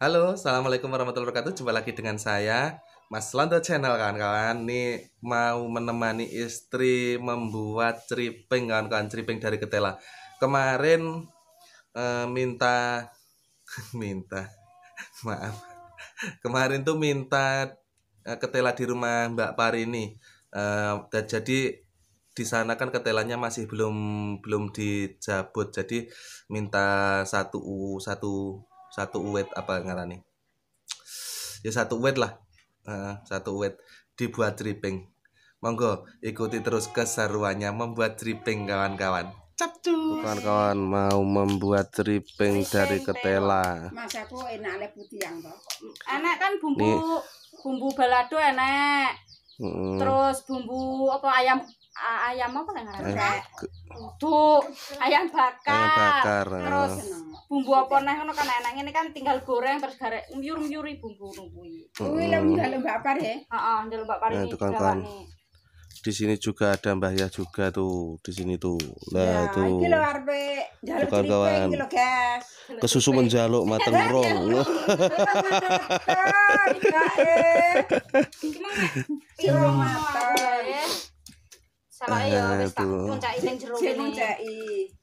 Halo, Assalamualaikum warahmatullahi wabarakatuh. Jumpa lagi dengan saya, Mas Lanto Channel, kawan-kawan. Nih mau menemani istri membuat tripping kawan-kawan. tripping dari ketela. Kemarin eh, minta... minta... Maaf. Kemarin tuh minta eh, ketela di rumah Mbak Parini. Eh, dan jadi di sana kan ketelanya masih belum belum dijabut jadi minta satu satu satu uwet apa ngarani ya satu uwet lah uh, satu uwet dibuat tripping monggo ikuti terus keseruannya membuat tripping kawan-kawan Kawan-kawan mau membuat tripping dari ketela. Mas aku enak le yang toh. Enak kan bumbu Nih. bumbu balado enak. hmm. Terus bumbu apa ayam ayam apa yang ayam bakar. Ayam bakar. Eh. Terus bumbu apa nih? Kan kan enak ini kan tinggal goreng terus garek nyur nyuri bumbu kuwi. Oh, kuwi oh. lembak lembak pare. Ya? Heeh, lembak pare kan. Di sini juga ada Mbah Ya juga tuh, di sini tuh. Lah ya, tuh. Iki lho arepe kawan. Iki lho, Kesusu menjaluk mateng rong. Iki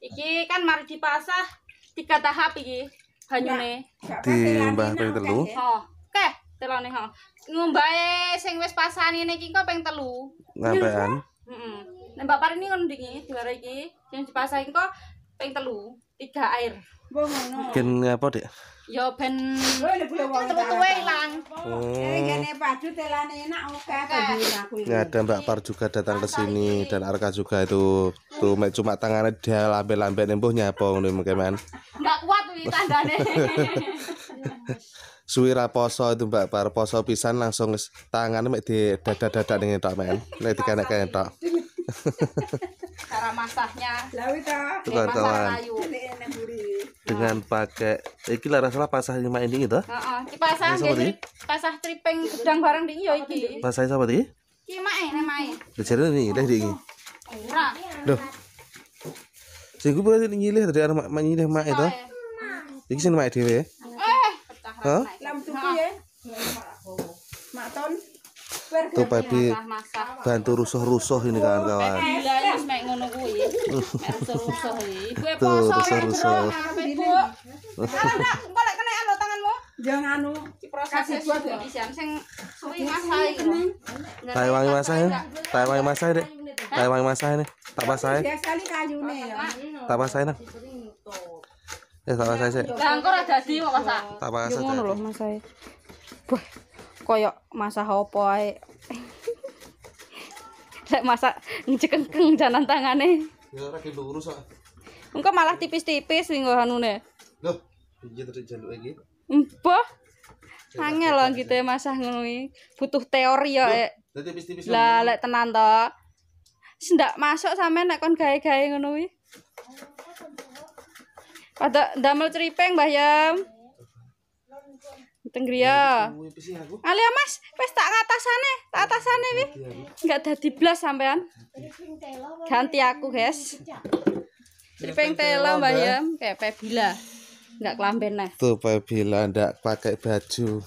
iki kan mari dipasah tiga tahap iki banyune diombah ping telu oke telone ha ngombae sing wis pasani niki kok ping telu ngapaan heeh nembak pare niki ngendi iki diwara iki sing dipasahi kok ping telu tiga air mbah ngono ngen apa dek Yo ya ben tutuwe ilang. Ngene oh. eh, padu telane enak ya, ada Mbak Par juga datang ke sini dan Arka juga itu tuh cuma tangannya dia lambe-lambe nembuh nyapa ngono mungkin. Enggak kuat wi tandane. Suwira poso itu Mbak Par poso pisan langsung tangannya mek di dada-dada ning tok men. Nek dikenek-kenek tok. Cara masaknya Lah wi ta. Masak kayu dengan iya. pakai eh, iki lara salah pasah lima ini itu Heeh, iki pasah jadi pasah tripeng gedang barang di yo iya iki. Pasah sapa iki? Iki mae nek mae. Dijare nih di iki. Ora. Loh. Sing ku berarti nyilih dari arek mak nyilih mak itu. Iki sing mak dhewe Eh, pecah. Hah? Lam tuku ya. Mak ton. Tuh babi bantu rusuh-rusuh ini kawan-kawan. Gila, wis mek ngono Rusuh-rusuh rusuh-rusuh. Enggak, boleh kena anu tanganmu. Jangan anu, kasih ya? buat ya. sing suwi masai. Tai wangi masai. Tai wangi masai, deh Tai wangi masai nih. Tak pasai. ya. Tak pasai nang. Ya tak pasai masak. Tak pasai. Yo ya, ngono masai. Wah, koyok masak opo masak ngecekengkeng jalan tangane. Ya lurus malah tipis-tipis nggo Iya terus jaluk lagi empo angel loh gitu ya masah ngelui. butuh teori ya eh. tipis lah lek tenan to Sedak masuk sampe nek kon gawe-gawe ngono kuwi damel ceripeng Mbah Yam. Tenggria. Alia Mas, wis tak atasane, tak atasane wi. Enggak dadi blas sampean. Ganti aku, guys. Ceripeng telo Mbah Yam, kayak pebila nggak kelamben nah tuh apabila enggak pakai baju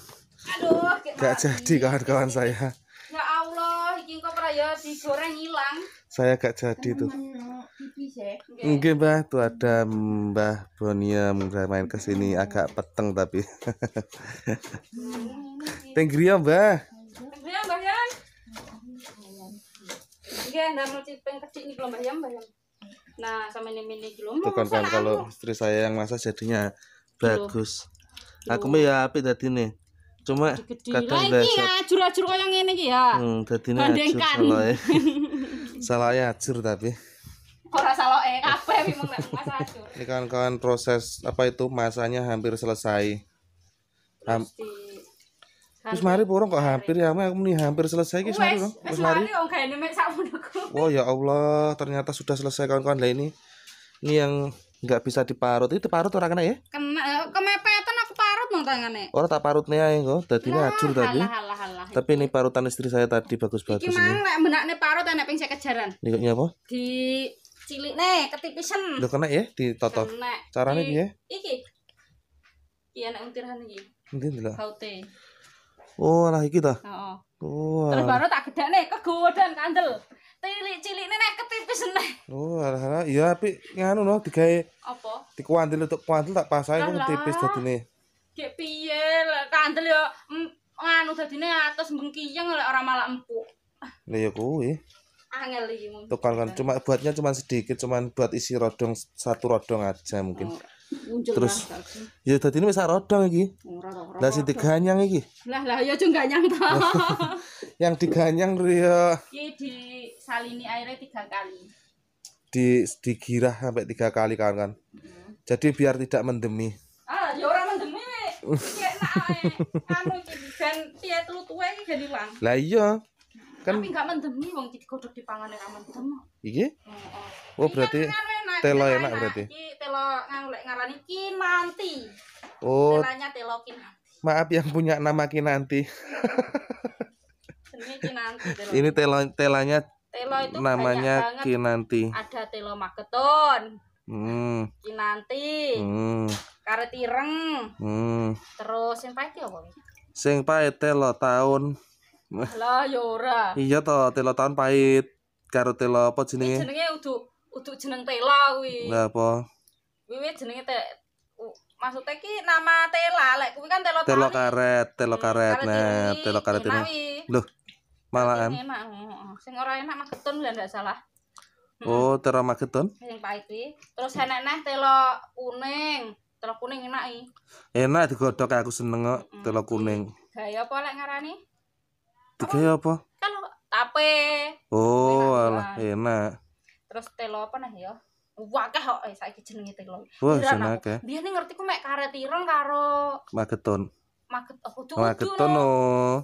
aduh enggak jadi kawan-kawan saya ya Allah iki kok ya digoreng hilang saya gak jadi tuh mungkin mbah tuh ada mbah Bonia mau main ke sini agak peteng tapi Thank mbah ya, mbah ya? Oke, nama cipeng kecil ini kalau mbah bayam nah sama ini mini belum kan, kan kalau istri saya yang masak jadinya bagus Loh. aku mah ya api tadi nih cuma kadang ada ya ajur-ajur kayak ngene iki ya hmm dadine ya. salah ya acur tapi ora salah eh kabeh memang masak ajur ini kan kawan proses apa itu masanya hampir selesai Hampir. Terus mari purung kok hampir ya, aku muni hampir selesai guys mari dong. Wis mari. Oh ya Allah, ternyata sudah selesai kawan-kawan lah ini. Ini yang nggak bisa diparut. Itu parut orang kena ya? Kena eh, kemepetan aku parut nang tangane. Ora tak parutne ae kok, dadi ngajur tadi. Tapi ini parutan istri saya tadi bagus-bagus ini. Iki mang lek benakne parut enak ping kejaran? jaran. Niki apa? Di cilik nih ketipisan lo kena ya Cara caranya dia? iki iki anak untirhan iki ndi Kau teh. Oh, lah, iki ta. Heeh. Oh. Terus baru tak gedekne kegodan kandel. cilik-cilikne nek ketipis neh. Oh, alah-alah iya tapi nganu no digawe apa? Dikuandel untuk kuandel tak pasai kok tipis dadine. Gek piye kandel yo mm, nganu dadine atus bengkiyeng lek ora malah empuk. Lah ya kuwi. Angel iki. Tukang kan cuma buatnya cuma sedikit, cuma buat isi rodong satu rodong aja mungkin. Oh terus ya tadi ini bisa rodong lagi, lah si diganyang lagi? lah lah ya juga nyang yang diganyang ya di salini airnya tiga kali di digirah sampai tiga kali kan kan jadi biar tidak mendemi ah ya orang mendemi ini enak kan ben piye telu ini jadi lang lah iya kan tapi gak mendemi wong digodhog di pangan yang aman oh, oh. oh berarti telo enak berarti. Iki telo nganglek ngarani kinanti. Oh. Telanya telo kinanti. Maaf yang punya nama kinanti. Ini kinanti. Telo. Ini telo telanya telo itu namanya kinanti. Ada telo maketon. Hmm. Kinanti. Hmm. Karet ireng. Hmm. Terus yang pahit ya apa? Sing pahit telo tahun. Lah yo ya ora. Iya to, telo tahun pahit. Karo telo apa jenenge? Jenenge udu Udah jeneng Tela kuwi. Lah apa? Wiwi jenenge te masuk ki nama Tela lek kuwi kan Telo Telo karet, Telo hmm, karet hmm, nah, Telo karet ini. Loh. Malahan. Enak. Oh, oh. Sing ora enak mageton lah ndak salah. Hmm. Oh, telo maketon? Sing pahit kuwi. Terus enak neh telo kuning. Telo kuning enak iki. Enak digodhog aku seneng kok hmm. telo kuning. Gaya apa lek ngarani? Gaya apa? Kalau tape. Oh, alah enak terus telo apa nih ya wakah kok oh, eh kecil nih telo wah dia nih ngerti kok mek karet ireng karo maketon maget oh maketon oh, mageton no oh,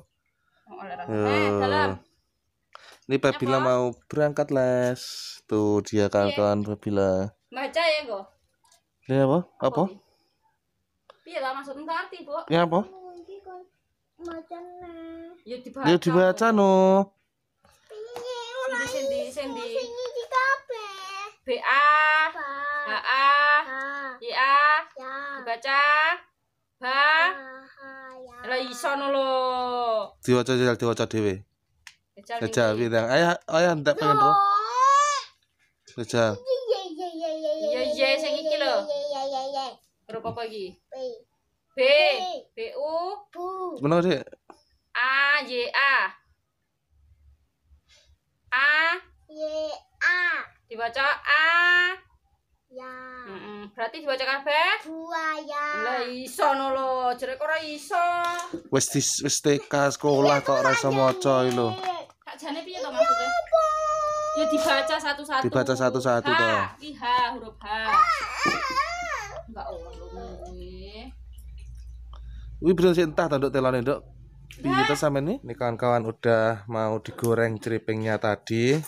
oh eh, ini Pebila iya, mau berangkat les tuh dia iya. kawan-kawan Pebila baca ya go ini apa apa iya lah maksud enggak arti bu ini apa Ya dibaca. Ya dibaca no. Sendi sendi. B A H A Y A ya. dibaca ba ya. lo iso lo diwaca jajal diwaca dewe jajal bilang ayah ayah ndak pengen bro jajal iya iya, iya, iya iya sing iki lho huruf apa iki B B U Bu ngono sih A Y A A Y A dibaca a ya hmm, berarti dibaca kafe buaya lah iso no lo jere kok ora iso wis dis sekolah kok ora iso maca iki lho sakjane piye to ya, maksudnya ya dibaca satu-satu dibaca satu-satu to iki huruf h ah, ah. enggak ono Wih bener sih entah tanduk telan dok. Kita sama ini nih kawan-kawan udah mau digoreng ceripingnya tadi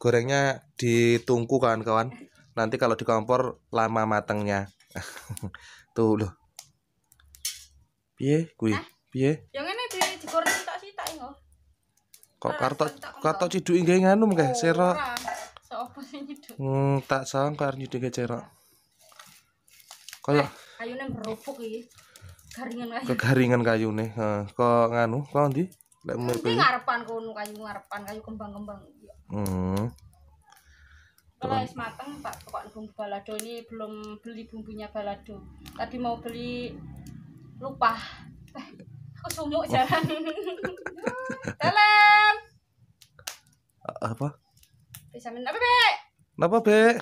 gorengnya ditungku kawan-kawan nanti kalau di kompor lama matangnya tuh loh piye kuwi piye yang ini di digoreng tok tak engko kok kartu kartu cidu nganu mengke serok hmm tak sang kok arep nyiduk cerok koyo kayune merupuk iki garingan kayu kegaringan kayu heeh kok nganu kok nanti. lek mlebu ngarepan kayu ngarepan kayu kembang-kembang iya. Hmm. Kalau es mateng Pak pokoknya bumbu balado ini belum beli bumbunya balado. Tadi mau beli lupa. Eh, aku sumuk oh. jalan. jalan. Apa? Bisa minta Be? Napa Be?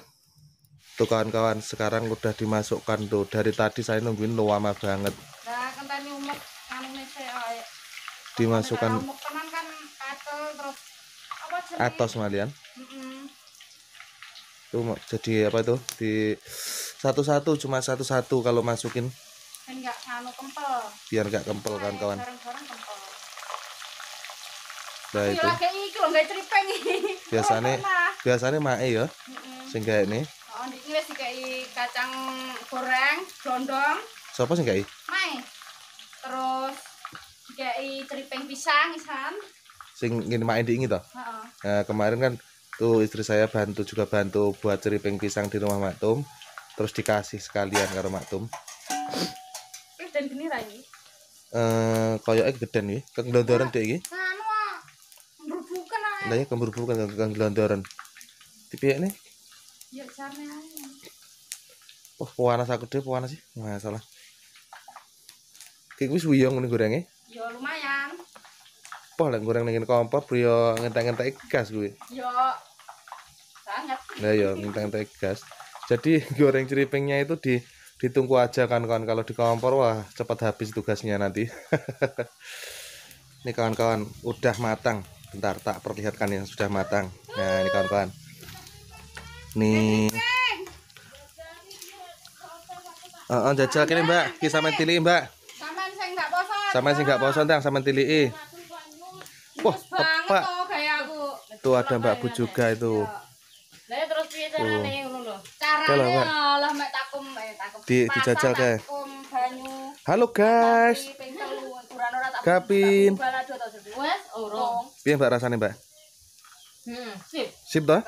Tuh kawan-kawan, sekarang udah dimasukkan tuh. Dari tadi saya nungguin lama banget. Nah, kentani umek anu saya. Dimasukkan. Anu, umek, atos malian mm -mm. tuh jadi apa itu di satu-satu cuma satu-satu kalau masukin biar gak, anu, kempel. biar nggak kempel kan kawan nah, nah itu biasanya biasanya mae ya sehingga ini oh ini kacang goreng dondong siapa sih kayak mae terus kayak tripeng pisang isan sing ini mae diingi toh to nah, kemarin kan tuh istri saya bantu juga bantu buat ceriping pisang di rumah maktum terus dikasih sekalian karo maktum dan gini lagi eh koyoknya geden nih kenglondoran deh ini lah ya kembur bukan kenglondoran tipe ini ya caranya wah Puanas aku deh puanas sih nggak salah kayak gue wiyong nih gorengnya ya lumayan apa lah goreng dengan kompor prio ngentek-ngentek gas gue yo sangat nah yo ngentek-ngentek gas jadi goreng ceripengnya itu di ditunggu aja kan kawan kalau di kompor wah cepat habis tugasnya nanti ini kawan-kawan udah matang bentar tak perlihatkan yang sudah matang nah ini kawan-kawan nih oh, oh jajal kini Mbak, kisah mentili tili Mbak. Sama sih nggak bosan Sama sih nggak bosan tang sama tilii. Wah, tepat. Tuh ada Mbak Bu juga itu. Ya, eh, Halo guys. Kapin. Piye Mbak rasane Mbak? Hmm, sip. Sip toh?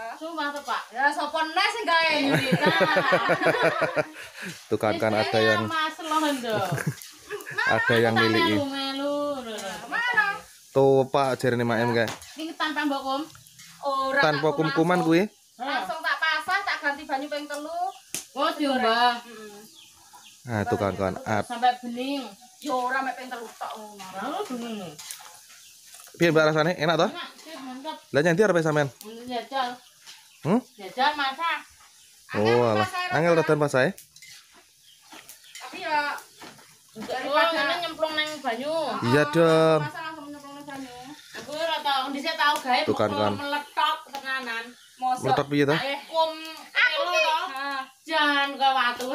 tuh kan kan ada yang ada yang ini tuh pak jernih mak em kae ini tanpa bokum orang tanpa kuman gue langsung tak pasang tak ganti banyu pengen telu oh diumbah nah tuh kawan-kawan sampai bening yo ora telur tak telu tok ngono bening Pian mbak rasanya Enak toh? Enak, nanti Lah nyanti arep sampean? Jajal. Hmm? Jajal masak. Oh, alah. Angel tetan Tapi ya oh, daripada nyemplung nang banyu. Iya dong tau gawe tukang kan meletok tenanan. Mosok. Meletok piye ta? Kum aku ki. Jangan kok watu.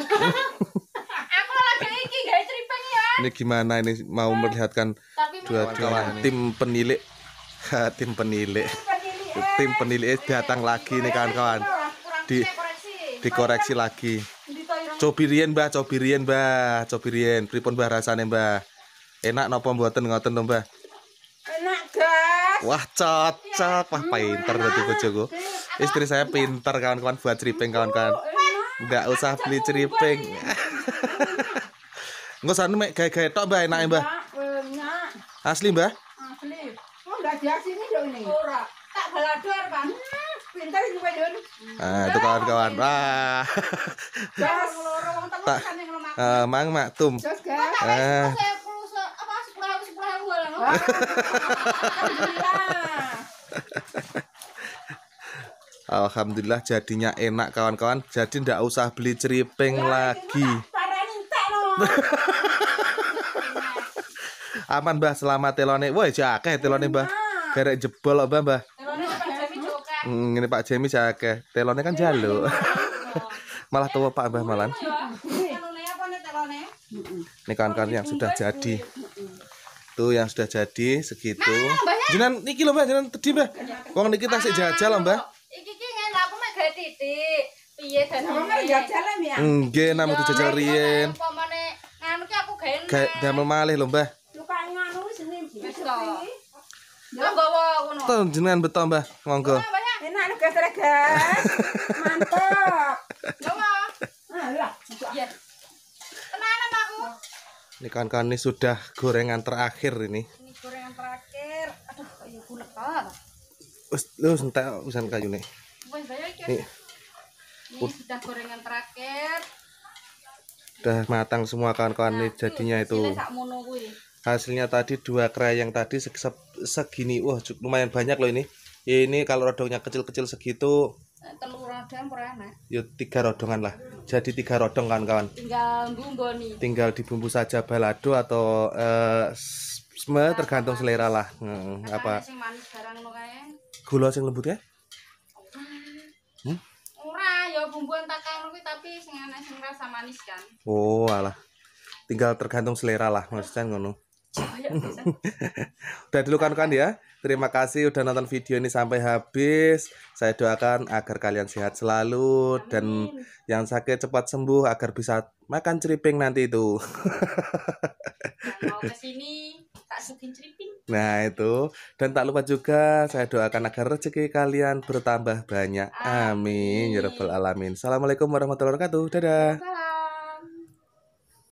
Aku lagi iki gawe ceripeng ya. Ini gimana ini mau melihatkan dua dua tim penilik tim penilik tim eh, penilik eh, datang eh, lagi nih kawan-kawan di dikoreksi lagi cobirian mbah cobirian mbah cobirian pripun mbah rasane mbah enak nopo mboten ngoten to mbah Wah cocok, iya. wah pinter berarti iya. bojoku. Istri saya pinter kawan-kawan buat ceriping kawan-kawan. Enggak usah beli ceriping. Enggak usah mek gaya-gaya tok mbak enak mbak. Asli mbak? Ah, asli. Oh enggak di sini dong ini. Tak balador kan. Hmm, pinter juga Yun. Ah itu kawan-kawan. Wah. Tak. Eh, mang mak tum. Alhamdulillah. Alhamdulillah jadinya enak kawan-kawan. Jadi ndak usah beli ceriping ya, lagi. Aman Mbah selama telone. Woi, jake telone Mbah. Gerek jebol Mbah Mbah. Hmm, ini Pak Jemi mm, jake. Telone kan jalu, malah tua Pak Mbah malan. Ini kawan-kawan yang sudah jadi. Tuh yang sudah jadi segitu. Jangan niki loh Mbak, jangan tedi mbak. Wong niki tak ah, jajal loh mbak. Iki iki nggak aku mek gawe titik. Piye damel jajal ya? Nggih, namung dijajal riyen. Upamane nganu ki aku gawe. Gawe damel malih loh mbak. Lukane nganu wis ngene. Wis to. Nggawa ngono. Tuh jenengan beto Mbah, monggo. Ya? Enak lho gas-gas. Mantap. ini kawan-kawan ini sudah gorengan terakhir ini ini gorengan terakhir aduh ya kayu gulek lu sentak kayu nih ini ini sudah gorengan terakhir sudah matang semua kawan-kawan ini jadinya itu hasilnya tadi dua kerai yang tadi se -se segini wah lumayan banyak loh ini ini kalau rodoknya kecil-kecil segitu rodang peranak. Ya tiga rodongan lah. Jadi tiga rodong kan kawan. Tinggal bumbu nih. Tinggal dibumbu saja balado atau uh, eh, sme tergantung selera lah. Hmm, apa? manis barang lo kae. Gula yang lembut ya? Hmm? murah ya bumbuan tak kaya tapi sing sing rasa manis kan. Oh, alah. Tinggal tergantung selera lah maksudnya ngono. udah dulu kan kan ya. Terima kasih udah nonton video ini sampai habis. Saya doakan agar kalian sehat selalu Amin. dan yang sakit cepat sembuh agar bisa makan ceriping nanti itu. Nah, kesini Nah itu dan tak lupa juga saya doakan agar rezeki kalian bertambah banyak. Amin, ya Amin. ya alamin. Assalamualaikum warahmatullahi wabarakatuh. Dadah. Salam.